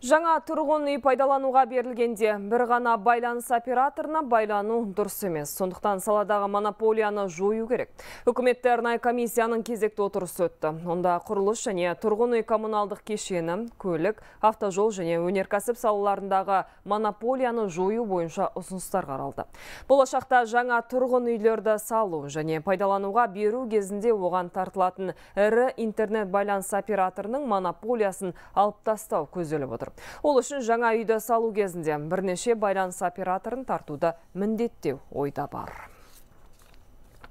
Жаңа тұрғын үй пайдалануға берілгенде бір ғана байланыс операторына байлану дұрыс емес. Сондықтан саладағы монополияны жою керек. Үкіметті арнай комиссияның кезекті отырысы өтті. Онда құрылыс және тұрғын үй коммуналдық кешені, көлік, автожол және өнеркәсіп салаларындағы монополияны жою бойынша ұсыныстар қаралды. Болашақта жаңа тұрғын үйлерді салу және пайдалануға беру кезінде оған тартылатын ірі интернет байланыс операторының монополиясын алып тастау көзделіп отыр ол үшін жаңа үйді салу кезінде бірнеше байланыс операторын тартуды міндеттеу ойда бар